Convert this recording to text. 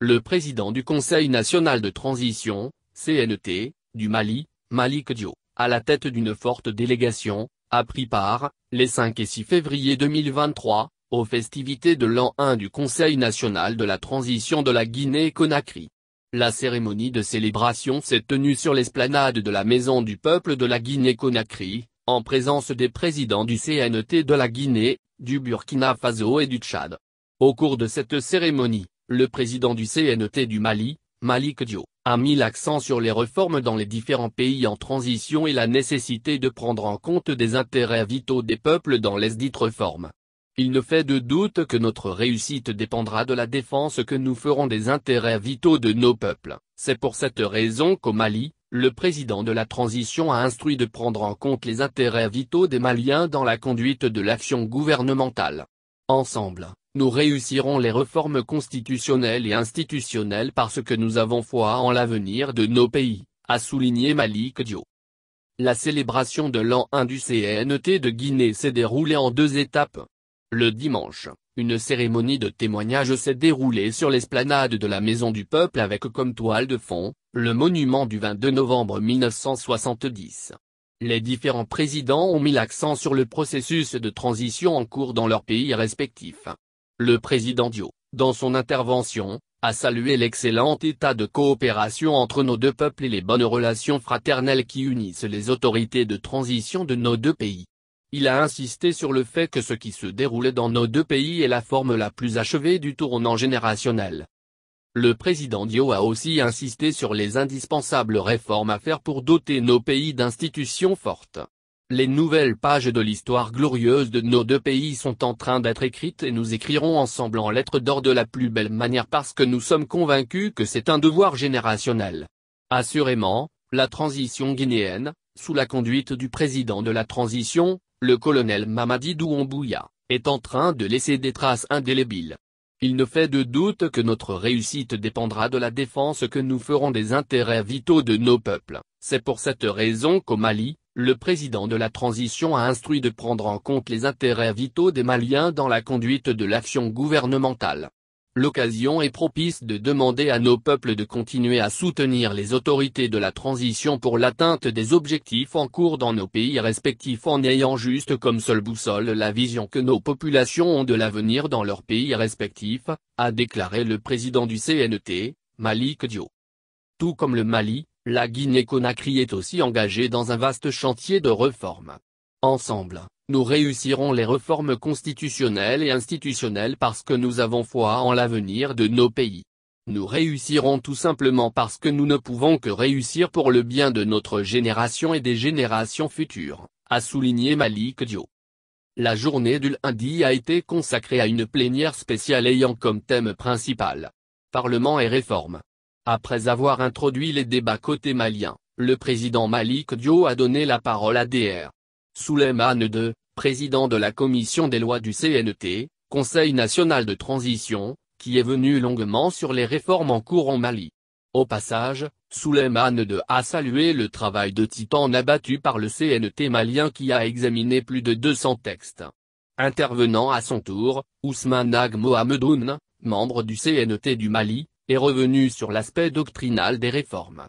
Le président du Conseil national de transition, CNT, du Mali, Malik Dio, à la tête d'une forte délégation, a pris part, les 5 et 6 février 2023, aux festivités de l'an 1 du Conseil national de la transition de la Guinée-Conakry. La cérémonie de célébration s'est tenue sur l'esplanade de la Maison du Peuple de la Guinée-Conakry, en présence des présidents du CNT de la Guinée, du Burkina Faso et du Tchad. Au cours de cette cérémonie, le président du CNT e du Mali, Malik Dio, a mis l'accent sur les réformes dans les différents pays en transition et la nécessité de prendre en compte des intérêts vitaux des peuples dans les dites réformes. Il ne fait de doute que notre réussite dépendra de la défense que nous ferons des intérêts vitaux de nos peuples. C'est pour cette raison qu'au Mali, le président de la transition a instruit de prendre en compte les intérêts vitaux des Maliens dans la conduite de l'action gouvernementale. Ensemble, nous réussirons les réformes constitutionnelles et institutionnelles parce que nous avons foi en l'avenir de nos pays, a souligné Malik Dio. La célébration de l'an 1 du CNT de Guinée s'est déroulée en deux étapes. Le dimanche, une cérémonie de témoignage s'est déroulée sur l'esplanade de la Maison du Peuple avec comme toile de fond, le monument du 22 novembre 1970. Les différents présidents ont mis l'accent sur le processus de transition en cours dans leurs pays respectifs. Le président Dio, dans son intervention, a salué l'excellent état de coopération entre nos deux peuples et les bonnes relations fraternelles qui unissent les autorités de transition de nos deux pays. Il a insisté sur le fait que ce qui se déroulait dans nos deux pays est la forme la plus achevée du tournant générationnel. Le président Dio a aussi insisté sur les indispensables réformes à faire pour doter nos pays d'institutions fortes. Les nouvelles pages de l'histoire glorieuse de nos deux pays sont en train d'être écrites et nous écrirons ensemble en lettres d'or de la plus belle manière parce que nous sommes convaincus que c'est un devoir générationnel. Assurément, la transition guinéenne, sous la conduite du président de la transition, le colonel Mamadi Doumbouya, est en train de laisser des traces indélébiles. Il ne fait de doute que notre réussite dépendra de la défense que nous ferons des intérêts vitaux de nos peuples. C'est pour cette raison qu'au Mali, le président de la transition a instruit de prendre en compte les intérêts vitaux des Maliens dans la conduite de l'action gouvernementale. L'occasion est propice de demander à nos peuples de continuer à soutenir les autorités de la transition pour l'atteinte des objectifs en cours dans nos pays respectifs en ayant juste comme seule boussole la vision que nos populations ont de l'avenir dans leurs pays respectifs, a déclaré le président du CNT, Malik Dio. Tout comme le Mali, la Guinée-Conakry est aussi engagée dans un vaste chantier de réformes. Ensemble, nous réussirons les réformes constitutionnelles et institutionnelles parce que nous avons foi en l'avenir de nos pays. Nous réussirons tout simplement parce que nous ne pouvons que réussir pour le bien de notre génération et des générations futures, a souligné Malik Dio. La journée du lundi a été consacrée à une plénière spéciale ayant comme thème principal. Parlement et réforme. Après avoir introduit les débats côté malien, le président Malik Dio a donné la parole à Dr. Souleymane II, président de la commission des lois du CNT, Conseil national de transition, qui est venu longuement sur les réformes en cours en Mali. Au passage, Souleymane II a salué le travail de titan abattu par le CNT malien qui a examiné plus de 200 textes. Intervenant à son tour, Ousmane Ag Mohamedoun, membre du CNT du Mali, est revenu sur l'aspect doctrinal des réformes.